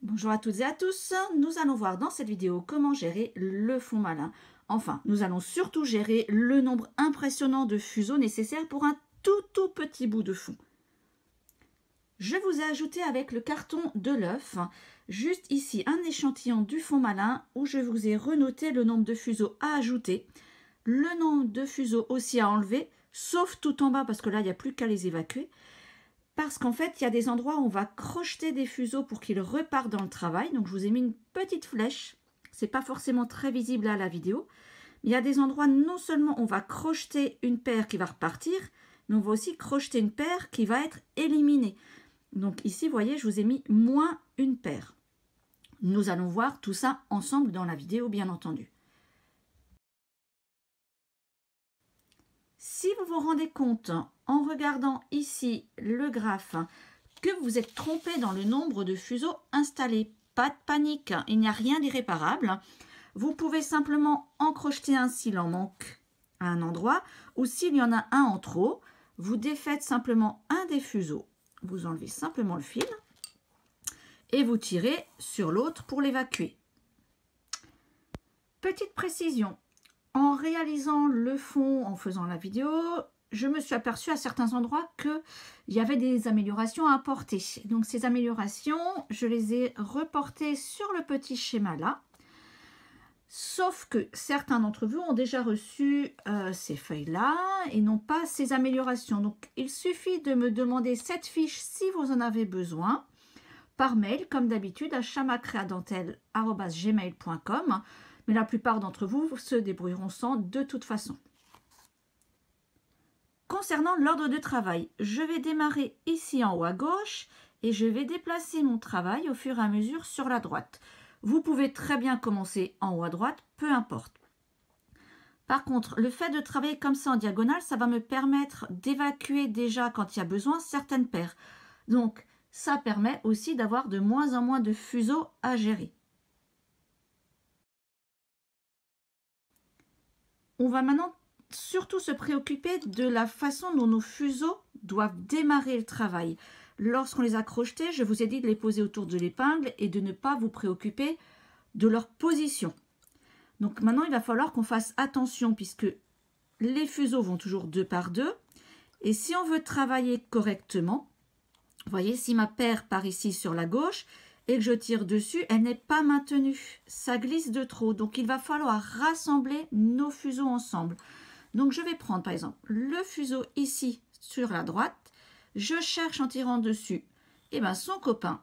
Bonjour à toutes et à tous, nous allons voir dans cette vidéo comment gérer le fond malin. Enfin, nous allons surtout gérer le nombre impressionnant de fuseaux nécessaires pour un tout tout petit bout de fond. Je vous ai ajouté avec le carton de l'œuf, juste ici, un échantillon du fond malin où je vous ai renoté le nombre de fuseaux à ajouter, le nombre de fuseaux aussi à enlever, sauf tout en bas parce que là, il n'y a plus qu'à les évacuer, parce qu'en fait, il y a des endroits où on va crocheter des fuseaux pour qu'ils repartent dans le travail. Donc, je vous ai mis une petite flèche. C'est pas forcément très visible à la vidéo. il y a des endroits, non seulement on va crocheter une paire qui va repartir, mais on va aussi crocheter une paire qui va être éliminée. Donc ici, vous voyez, je vous ai mis moins une paire. Nous allons voir tout ça ensemble dans la vidéo, bien entendu. Si vous vous rendez compte, en regardant ici le graphe, que vous êtes trompé dans le nombre de fuseaux installés, pas de panique, il n'y a rien d'irréparable. Vous pouvez simplement en crocheter un s'il en manque à un endroit, ou s'il y en a un en trop, vous défaites simplement un des fuseaux. Vous enlevez simplement le fil et vous tirez sur l'autre pour l'évacuer. Petite précision, en réalisant le fond, en faisant la vidéo, je me suis aperçue à certains endroits que il y avait des améliorations à apporter. Donc ces améliorations, je les ai reportées sur le petit schéma là. Sauf que certains d'entre vous ont déjà reçu euh, ces feuilles-là et n'ont pas ces améliorations. Donc il suffit de me demander cette fiche si vous en avez besoin par mail, comme d'habitude, à chamacreadentelle.gmail.com mais la plupart d'entre vous se débrouilleront sans de toute façon. Concernant l'ordre de travail, je vais démarrer ici en haut à gauche et je vais déplacer mon travail au fur et à mesure sur la droite. Vous pouvez très bien commencer en haut à droite, peu importe. Par contre, le fait de travailler comme ça en diagonale, ça va me permettre d'évacuer déjà quand il y a besoin certaines paires. Donc, ça permet aussi d'avoir de moins en moins de fuseaux à gérer. on va maintenant surtout se préoccuper de la façon dont nos fuseaux doivent démarrer le travail. Lorsqu'on les a crochetés, je vous ai dit de les poser autour de l'épingle et de ne pas vous préoccuper de leur position. Donc maintenant, il va falloir qu'on fasse attention puisque les fuseaux vont toujours deux par deux. Et si on veut travailler correctement, vous voyez, si ma paire part ici sur la gauche, et que je tire dessus, elle n'est pas maintenue. Ça glisse de trop. Donc, il va falloir rassembler nos fuseaux ensemble. Donc, je vais prendre, par exemple, le fuseau ici sur la droite. Je cherche en tirant dessus et eh ben, son copain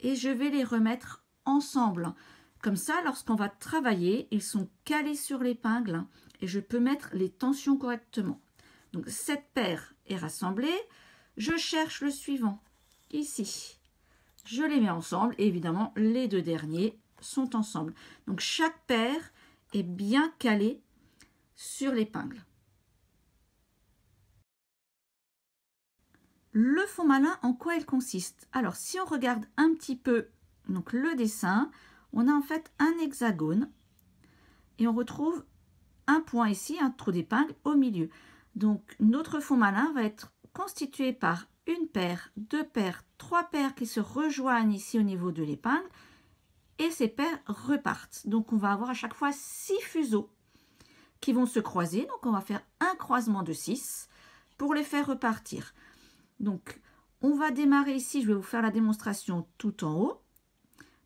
et je vais les remettre ensemble. Comme ça, lorsqu'on va travailler, ils sont calés sur l'épingle et je peux mettre les tensions correctement. Donc, cette paire est rassemblée. Je cherche le suivant, ici je les mets ensemble et évidemment les deux derniers sont ensemble. Donc chaque paire est bien calée sur l'épingle. Le fond malin, en quoi il consiste Alors si on regarde un petit peu donc le dessin, on a en fait un hexagone et on retrouve un point ici, un trou d'épingle au milieu. Donc notre fond malin va être constitué par une paire, deux paires, trois paires qui se rejoignent ici au niveau de l'épingle et ces paires repartent. Donc on va avoir à chaque fois six fuseaux qui vont se croiser. Donc on va faire un croisement de six pour les faire repartir. Donc on va démarrer ici, je vais vous faire la démonstration tout en haut.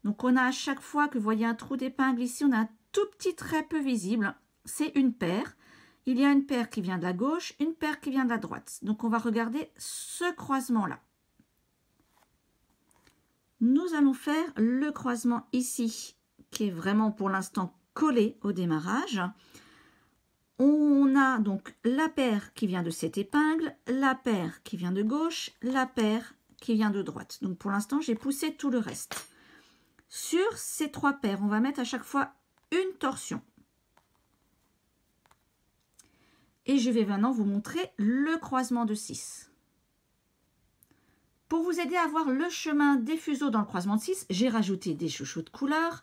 Donc on a à chaque fois que vous voyez un trou d'épingle ici, on a un tout petit trait peu visible, c'est une paire il y a une paire qui vient de la gauche, une paire qui vient de la droite. Donc on va regarder ce croisement-là. Nous allons faire le croisement ici, qui est vraiment pour l'instant collé au démarrage. On a donc la paire qui vient de cette épingle, la paire qui vient de gauche, la paire qui vient de droite. Donc pour l'instant, j'ai poussé tout le reste. Sur ces trois paires, on va mettre à chaque fois une torsion. Et je vais maintenant vous montrer le croisement de 6. Pour vous aider à voir le chemin des fuseaux dans le croisement de 6, j'ai rajouté des chouchous de couleur.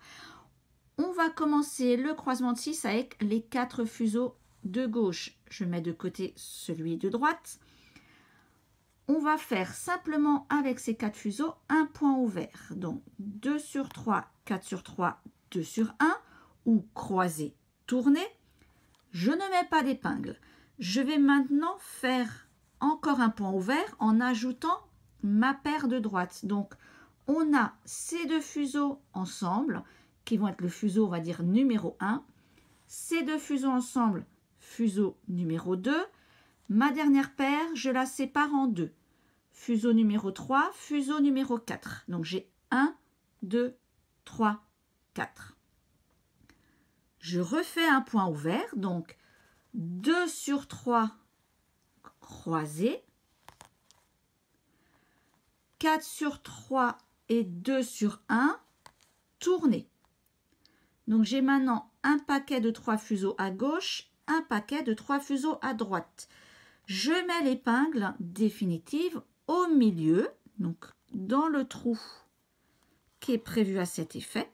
On va commencer le croisement de 6 avec les quatre fuseaux de gauche. Je mets de côté celui de droite. On va faire simplement avec ces quatre fuseaux un point ouvert. Donc 2 sur 3, 4 sur 3, 2 sur 1 ou croiser, tourner. Je ne mets pas d'épingle. Je vais maintenant faire encore un point ouvert en ajoutant ma paire de droite. Donc, on a ces deux fuseaux ensemble, qui vont être le fuseau, on va dire, numéro 1. Ces deux fuseaux ensemble, fuseau numéro 2. Ma dernière paire, je la sépare en deux. Fuseau numéro 3, fuseau numéro 4. Donc, j'ai 1, 2, 3, 4. Je refais un point ouvert, donc 2 sur 3 croisés, 4 sur 3 et 2 sur 1 tournés. Donc j'ai maintenant un paquet de 3 fuseaux à gauche, un paquet de 3 fuseaux à droite. Je mets l'épingle définitive au milieu, donc dans le trou qui est prévu à cet effet.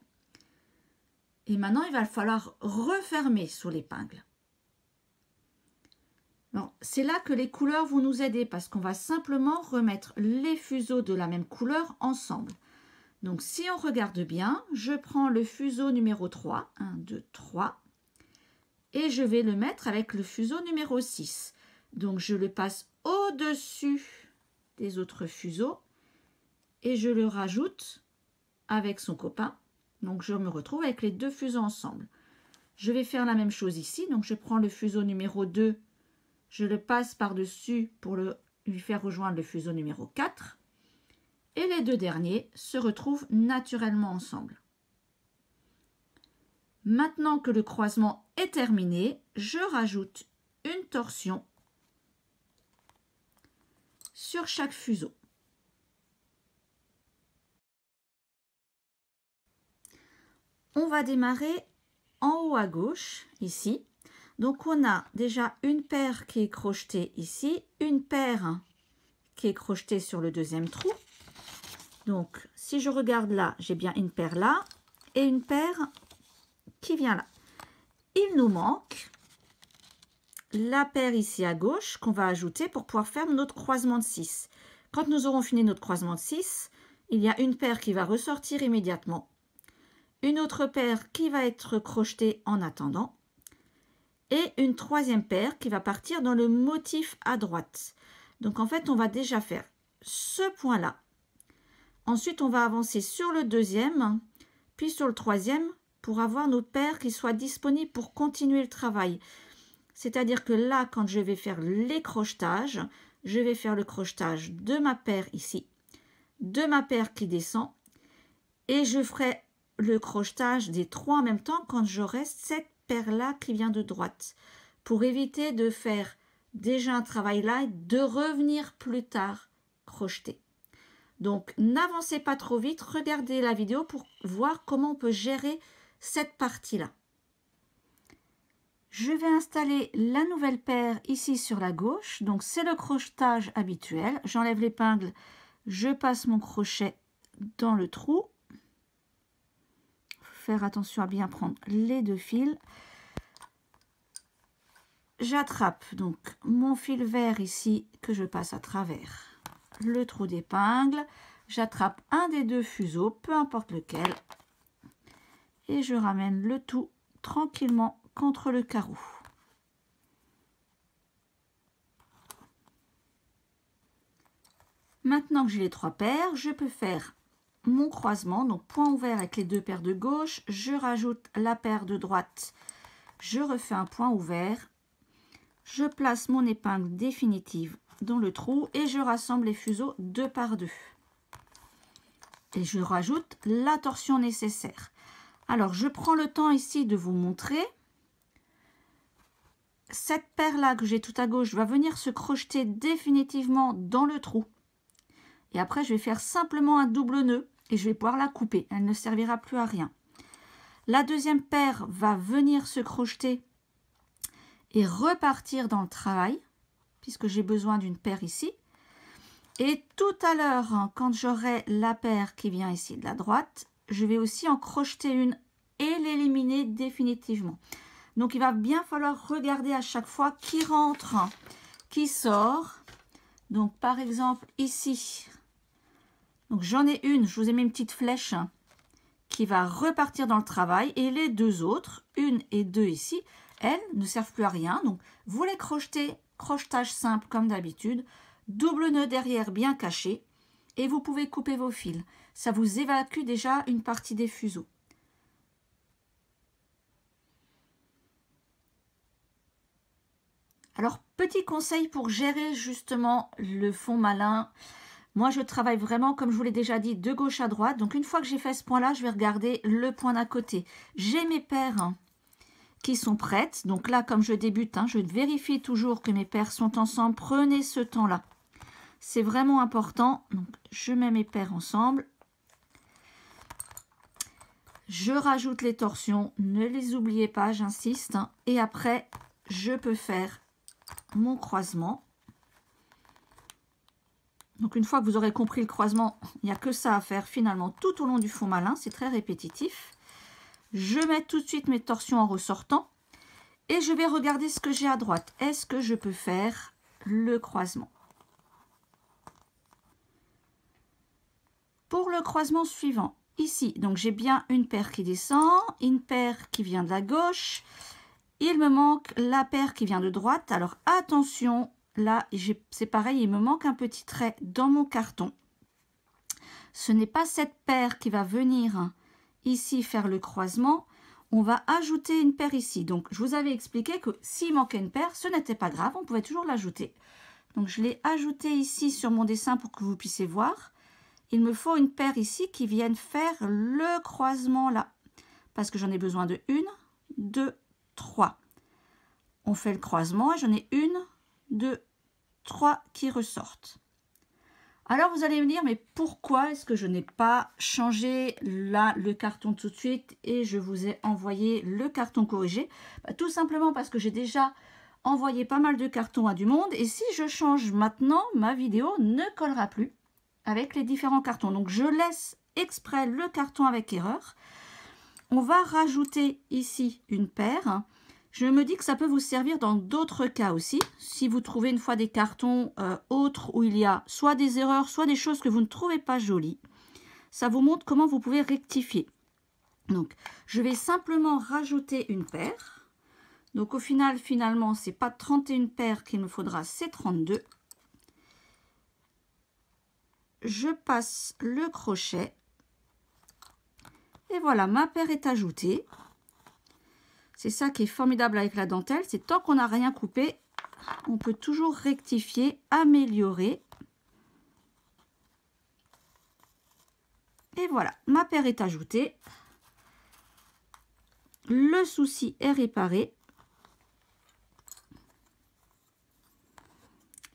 Et maintenant, il va falloir refermer sous l'épingle. C'est là que les couleurs vont nous aider parce qu'on va simplement remettre les fuseaux de la même couleur ensemble. Donc si on regarde bien, je prends le fuseau numéro 3, 1, 2, 3, et je vais le mettre avec le fuseau numéro 6. Donc je le passe au-dessus des autres fuseaux et je le rajoute avec son copain. Donc je me retrouve avec les deux fuseaux ensemble. Je vais faire la même chose ici, donc je prends le fuseau numéro 2 je le passe par-dessus pour le, lui faire rejoindre le fuseau numéro 4. Et les deux derniers se retrouvent naturellement ensemble. Maintenant que le croisement est terminé, je rajoute une torsion sur chaque fuseau. On va démarrer en haut à gauche, ici, donc, on a déjà une paire qui est crochetée ici, une paire qui est crochetée sur le deuxième trou. Donc, si je regarde là, j'ai bien une paire là et une paire qui vient là. Il nous manque la paire ici à gauche qu'on va ajouter pour pouvoir faire notre croisement de 6. Quand nous aurons fini notre croisement de 6, il y a une paire qui va ressortir immédiatement, une autre paire qui va être crochetée en attendant, et une troisième paire qui va partir dans le motif à droite. Donc en fait, on va déjà faire ce point-là. Ensuite, on va avancer sur le deuxième, puis sur le troisième pour avoir nos paires qui soient disponibles pour continuer le travail. C'est-à-dire que là, quand je vais faire les crochetages, je vais faire le crochetage de ma paire ici, de ma paire qui descend, et je ferai le crochetage des trois en même temps quand j'aurai cette là qui vient de droite, pour éviter de faire déjà un travail là et de revenir plus tard crocheter. Donc n'avancez pas trop vite, regardez la vidéo pour voir comment on peut gérer cette partie-là. Je vais installer la nouvelle paire ici sur la gauche, donc c'est le crochetage habituel. J'enlève l'épingle, je passe mon crochet dans le trou attention à bien prendre les deux fils. J'attrape donc mon fil vert ici que je passe à travers le trou d'épingle. J'attrape un des deux fuseaux, peu importe lequel, et je ramène le tout tranquillement contre le carreau. Maintenant que j'ai les trois paires, je peux faire mon croisement, donc point ouvert avec les deux paires de gauche, je rajoute la paire de droite, je refais un point ouvert, je place mon épingle définitive dans le trou et je rassemble les fuseaux deux par deux. Et je rajoute la torsion nécessaire. Alors, je prends le temps ici de vous montrer. Cette paire-là que j'ai tout à gauche va venir se crocheter définitivement dans le trou. Et après, je vais faire simplement un double nœud et je vais pouvoir la couper. Elle ne servira plus à rien. La deuxième paire va venir se crocheter et repartir dans le travail, puisque j'ai besoin d'une paire ici. Et tout à l'heure, quand j'aurai la paire qui vient ici de la droite, je vais aussi en crocheter une et l'éliminer définitivement. Donc, il va bien falloir regarder à chaque fois qui rentre, qui sort. Donc, par exemple, ici, donc j'en ai une, je vous ai mis une petite flèche qui va repartir dans le travail. Et les deux autres, une et deux ici, elles ne servent plus à rien. Donc vous les crochetez, crochetage simple comme d'habitude, double nœud derrière bien caché. Et vous pouvez couper vos fils. Ça vous évacue déjà une partie des fuseaux. Alors, petit conseil pour gérer justement le fond malin moi, je travaille vraiment, comme je vous l'ai déjà dit, de gauche à droite. Donc, une fois que j'ai fait ce point-là, je vais regarder le point d'à côté. J'ai mes paires hein, qui sont prêtes. Donc là, comme je débute, hein, je vérifie toujours que mes paires sont ensemble. Prenez ce temps-là. C'est vraiment important. Donc, je mets mes paires ensemble. Je rajoute les torsions. Ne les oubliez pas, j'insiste. Hein. et après, je peux faire mon croisement. Donc une fois que vous aurez compris le croisement, il n'y a que ça à faire finalement tout au long du fond malin, c'est très répétitif. Je mets tout de suite mes torsions en ressortant et je vais regarder ce que j'ai à droite. Est-ce que je peux faire le croisement Pour le croisement suivant, ici, donc j'ai bien une paire qui descend, une paire qui vient de la gauche, il me manque la paire qui vient de droite. Alors attention, là, c'est pareil, il me manque un petit trait dans mon carton. Ce n'est pas cette paire qui va venir ici faire le croisement. On va ajouter une paire ici. Donc, je vous avais expliqué que s'il manquait une paire, ce n'était pas grave, on pouvait toujours l'ajouter. Donc, je l'ai ajouté ici sur mon dessin pour que vous puissiez voir. Il me faut une paire ici qui vienne faire le croisement là. Parce que j'en ai besoin de une, deux, trois. On fait le croisement et j'en ai une, deux, trois qui ressortent. Alors vous allez me dire, mais pourquoi est-ce que je n'ai pas changé là le carton tout de suite et je vous ai envoyé le carton corrigé bah, Tout simplement parce que j'ai déjà envoyé pas mal de cartons à du monde et si je change maintenant, ma vidéo ne collera plus avec les différents cartons. Donc je laisse exprès le carton avec erreur. On va rajouter ici une paire je me dis que ça peut vous servir dans d'autres cas aussi. Si vous trouvez une fois des cartons euh, autres où il y a soit des erreurs, soit des choses que vous ne trouvez pas jolies, ça vous montre comment vous pouvez rectifier. Donc, je vais simplement rajouter une paire. Donc, au final, finalement, c'est pas 31 paires qu'il me faudra, c'est 32. Je passe le crochet. Et voilà, ma paire est ajoutée. C'est ça qui est formidable avec la dentelle, c'est tant qu'on n'a rien coupé, on peut toujours rectifier, améliorer. Et voilà, ma paire est ajoutée. Le souci est réparé.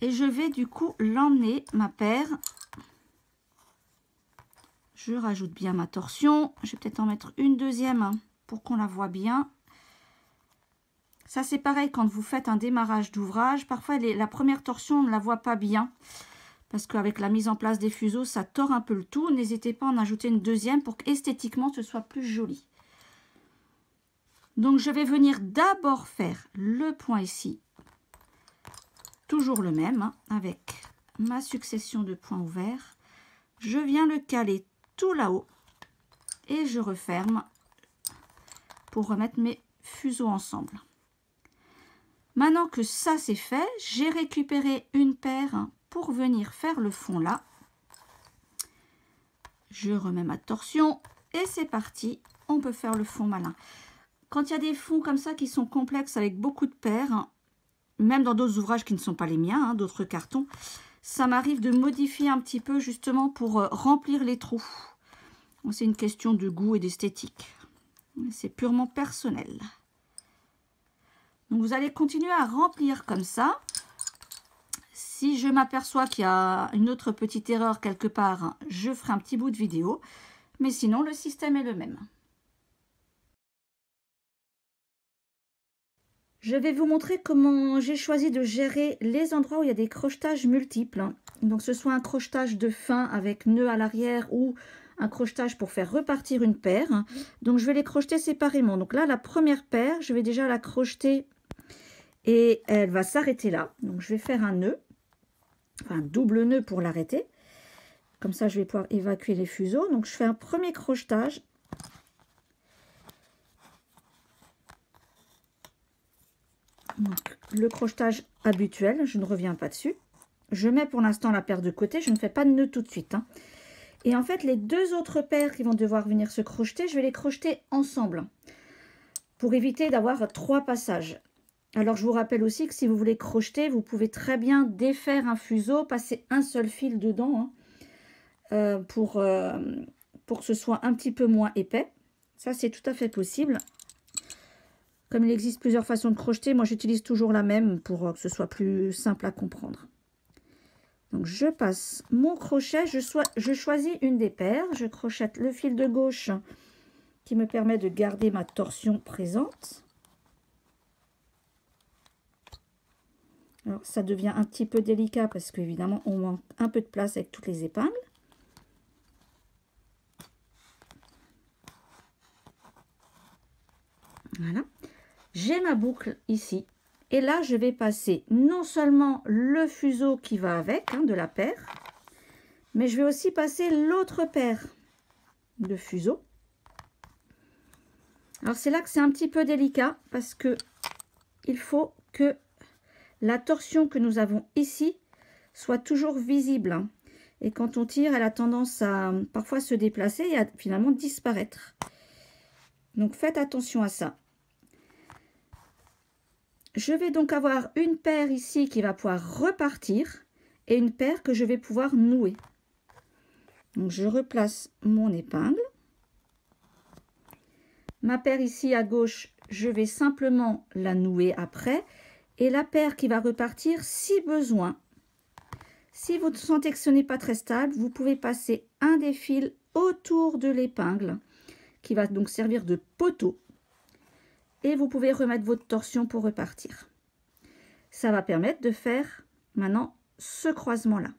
Et je vais du coup l'emmener, ma paire. Je rajoute bien ma torsion. Je vais peut-être en mettre une deuxième pour qu'on la voit bien. Ça, c'est pareil quand vous faites un démarrage d'ouvrage. Parfois, la première torsion, on ne la voit pas bien parce qu'avec la mise en place des fuseaux, ça tord un peu le tout. N'hésitez pas à en ajouter une deuxième pour qu'esthétiquement, ce soit plus joli. Donc, je vais venir d'abord faire le point ici. Toujours le même, hein, avec ma succession de points ouverts. Je viens le caler tout là-haut et je referme pour remettre mes fuseaux ensemble. Maintenant que ça c'est fait, j'ai récupéré une paire pour venir faire le fond là. Je remets ma torsion et c'est parti. On peut faire le fond malin. Quand il y a des fonds comme ça qui sont complexes avec beaucoup de paires, même dans d'autres ouvrages qui ne sont pas les miens, hein, d'autres cartons, ça m'arrive de modifier un petit peu justement pour euh, remplir les trous. C'est une question de goût et d'esthétique. C'est purement personnel vous allez continuer à remplir comme ça. Si je m'aperçois qu'il y a une autre petite erreur quelque part, je ferai un petit bout de vidéo. Mais sinon, le système est le même. Je vais vous montrer comment j'ai choisi de gérer les endroits où il y a des crochetages multiples. Donc ce soit un crochetage de fin avec nœud à l'arrière ou un crochetage pour faire repartir une paire. Donc je vais les crocheter séparément. Donc là, la première paire, je vais déjà la crocheter et elle va s'arrêter là. Donc je vais faire un nœud, un double nœud pour l'arrêter. Comme ça, je vais pouvoir évacuer les fuseaux. Donc je fais un premier crochetage. le crochetage habituel, je ne reviens pas dessus. Je mets pour l'instant la paire de côté, je ne fais pas de nœud tout de suite. Hein. Et en fait, les deux autres paires qui vont devoir venir se crocheter, je vais les crocheter ensemble pour éviter d'avoir trois passages. Alors, je vous rappelle aussi que si vous voulez crocheter, vous pouvez très bien défaire un fuseau, passer un seul fil dedans hein, euh, euh, pour, que ce soit un petit peu moins épais. Ça, c'est tout à fait possible. Comme il existe plusieurs façons de crocheter, moi, j'utilise toujours la même pour euh, que ce soit plus simple à comprendre. Donc, je passe mon crochet. Je, je choisis une des paires. Je crochète le fil de gauche qui me permet de garder ma torsion présente. Alors, ça devient un petit peu délicat parce qu'évidemment, on manque un peu de place avec toutes les épingles. Voilà. J'ai ma boucle ici. Et là, je vais passer non seulement le fuseau qui va avec, hein, de la paire, mais je vais aussi passer l'autre paire de fuseaux. Alors, c'est là que c'est un petit peu délicat parce que il faut que la torsion que nous avons ici soit toujours visible. Hein. Et quand on tire, elle a tendance à parfois se déplacer et à finalement disparaître. Donc faites attention à ça. Je vais donc avoir une paire ici qui va pouvoir repartir et une paire que je vais pouvoir nouer. Donc je replace mon épingle. Ma paire ici à gauche, je vais simplement la nouer après et la paire qui va repartir si besoin. Si vous sentez que ce n'est pas très stable, vous pouvez passer un des fils autour de l'épingle qui va donc servir de poteau et vous pouvez remettre votre torsion pour repartir. Ça va permettre de faire maintenant ce croisement-là.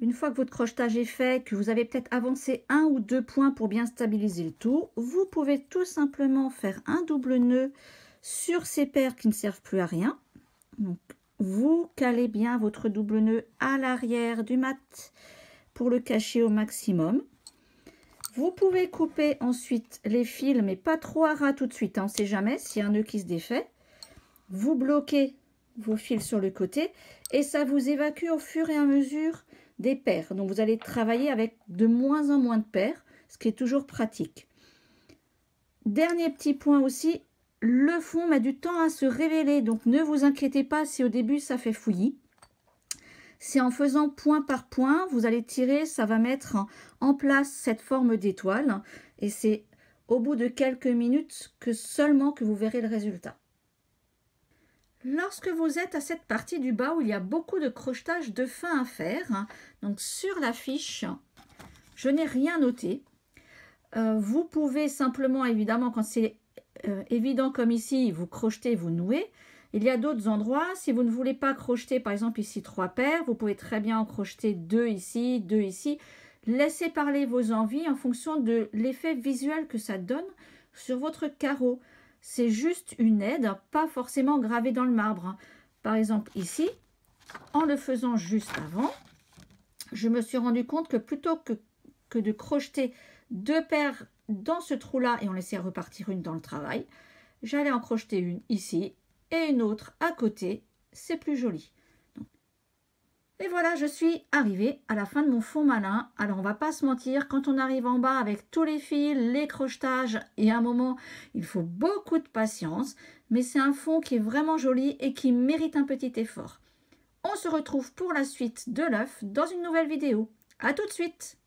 Une fois que votre crochetage est fait, que vous avez peut-être avancé un ou deux points pour bien stabiliser le tout, vous pouvez tout simplement faire un double nœud sur ces paires qui ne servent plus à rien. vous calez bien votre double nœud à l'arrière du mat pour le cacher au maximum. Vous pouvez couper ensuite les fils, mais pas trop à ras tout de suite. on hein. ne sait jamais s'il y a un nœud qui se défait. Vous bloquez vos fils sur le côté et ça vous évacue au fur et à mesure des paires. Donc vous allez travailler avec de moins en moins de paires, ce qui est toujours pratique. Dernier petit point aussi, le fond met du temps à se révéler, donc ne vous inquiétez pas si au début ça fait fouillis. C'est en faisant point par point, vous allez tirer, ça va mettre en place cette forme d'étoile. Et c'est au bout de quelques minutes que seulement que vous verrez le résultat. Lorsque vous êtes à cette partie du bas où il y a beaucoup de crochetage de fin à faire, hein, donc sur la fiche, je n'ai rien noté. Euh, vous pouvez simplement, évidemment, quand c'est euh, évident comme ici, vous crochetez, vous nouez. Il y a d'autres endroits, si vous ne voulez pas crocheter, par exemple ici trois paires, vous pouvez très bien en crocheter deux ici, deux ici. Laissez parler vos envies en fonction de l'effet visuel que ça donne sur votre carreau. C'est juste une aide, pas forcément gravée dans le marbre. Hein. Par exemple ici, en le faisant juste avant, je me suis rendu compte que plutôt que, que de crocheter deux paires dans ce trou-là et on laissait repartir une dans le travail. J'allais en crocheter une ici et une autre à côté. C'est plus joli. Et voilà, je suis arrivée à la fin de mon fond malin. Alors, on va pas se mentir, quand on arrive en bas avec tous les fils, les crochetages, et à un moment, il faut beaucoup de patience, mais c'est un fond qui est vraiment joli et qui mérite un petit effort. On se retrouve pour la suite de l'œuf dans une nouvelle vidéo. À tout de suite